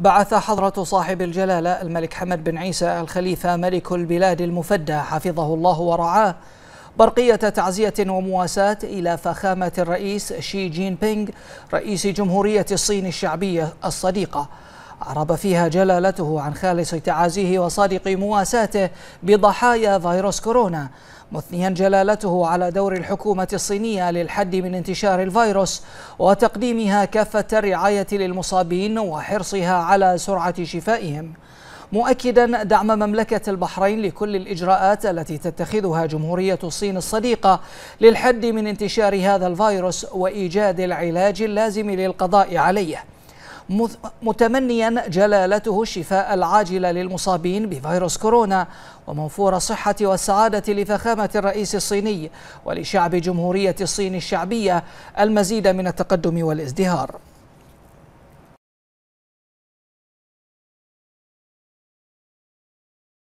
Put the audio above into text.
بعث حضرة صاحب الجلالة الملك حمد بن عيسى الخليفة ملك البلاد المفدى حفظه الله ورعاه برقية تعزية ومواساة إلى فخامة الرئيس شي جين بينغ رئيس جمهورية الصين الشعبية الصديقة أعرب فيها جلالته عن خالص تعازيه وصادق مواساته بضحايا فيروس كورونا مثنيا جلالته على دور الحكومة الصينية للحد من انتشار الفيروس وتقديمها كافة الرعاية للمصابين وحرصها على سرعة شفائهم مؤكدا دعم مملكة البحرين لكل الإجراءات التي تتخذها جمهورية الصين الصديقة للحد من انتشار هذا الفيروس وإيجاد العلاج اللازم للقضاء عليه متمنيا جلالته الشفاء العاجل للمصابين بفيروس كورونا وموفور الصحة والسعادة لفخامة الرئيس الصيني ولشعب جمهورية الصين الشعبية المزيد من التقدم والازدهار